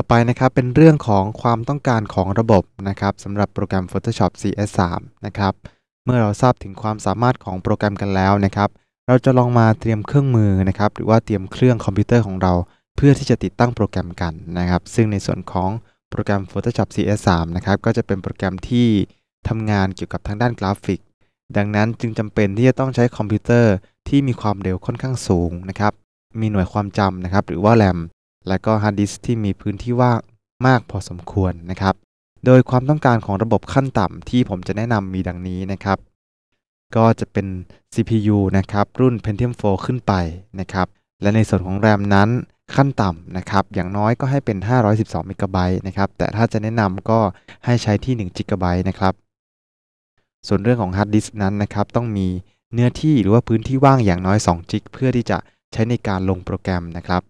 ต่อไปนะครับเป็นเรื่องของความต้องการของระบบนะครับสำหรับโปรแกรม Photoshop CS3 นะครับเมื่อเราทราบถึงความสามารถของโปรแกรมกันแล้วนะครับเราจะลองมาเตรียมเครื่องมือนะครับหรือว่าเตรียมเครื่องคอมพิวเตอร์ของเรา เพื่อที่จะติดตั้งโปรแกรมกันนะครับ ซึ่งในส่วนของโปรแกรม Photoshop CS3 นะครับก็จะเป็นโปรแกรมที่ทำงานเกี่ยวกับทางด้านกราฟิก ดังนั้นจึงจำเป็นที่จะต้องใช้คอมพิวเตอร์ที่มีความเร็วค่อนข้างสูงนะครับมีหน่วยความจำนะครับหรือว่าแรมและก็ฮาร์ดดิสที่มีพื้นที่ว่างมากพอสมควรนะครับ โดยความต้องการของระบบขั้นต่ำที่ผมจะแนะนำมีดังนี้นะครับ ก็จะเป็น CPU นะครับ รุ่น Pentium 4 ขึ้นไปนะครับ และในส่วนของ RAM นั้นขั้นต่ำนะครับ อย่างน้อยก็ให้เป็น 512 m b นะครับแต่ถ้าจะแนะนำก็ให้ใช้ที่ 1 g b นะครับ ส่วนเรื่องของฮาร์ดดิสนั้นนะครับ ต้องมีเนื้อที่หรือว่าพื้นที่ว่างอย่างน้อย 2 g เพื่อที่จะใช้ในการลงโปรแกรมนะครับ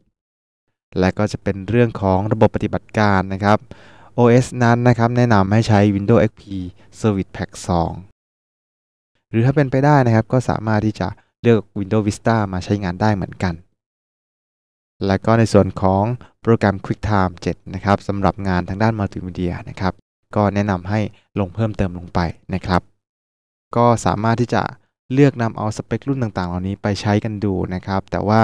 และก็จะเป็นเรื่องของระบบปฏิบัติการนะครับ OS นั้นนะครับแนะนำให้ใช้ Windows XP Service Pack 2 หรือถ้าเป็นไปได้นะครับก็สามารถที่จะเลือก Windows Vista มาใช้งานได้เหมือนกัน และก็ในส่วนของโปรแกรม QuickTime 7 นะครับสำหรับงานทางด้านมัลติมีเดียนะครับ ก็แนะนำให้ลงเพิ่มเติมลงไปนะครับ ก็สามารถที่จะเลือกนำเอาสเปครุ่นต่างๆ เหล่านี้ไปใช้กันดูนะครับ แต่ว่า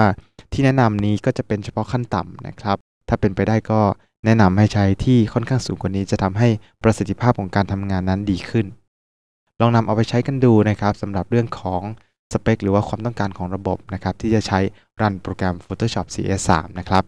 ที่แนะนำนี้ก็จะเป็นเฉพาะขั้นต่ำนะครับ ถ้าเป็นไปได้ก็แนะนำให้ใช้ที่ค่อนข้างสูงกว่านี้จะทำให้ประสิทธิภาพของการทำงานนั้นดีขึ้น ลองนำเอาไปใช้กันดูนะครับสำหรับเรื่องของสเปคหรือว่าความต้องการของระบบนะครับ ที่จะใช้รันโปรแกรม Photoshop CS3 นะครับ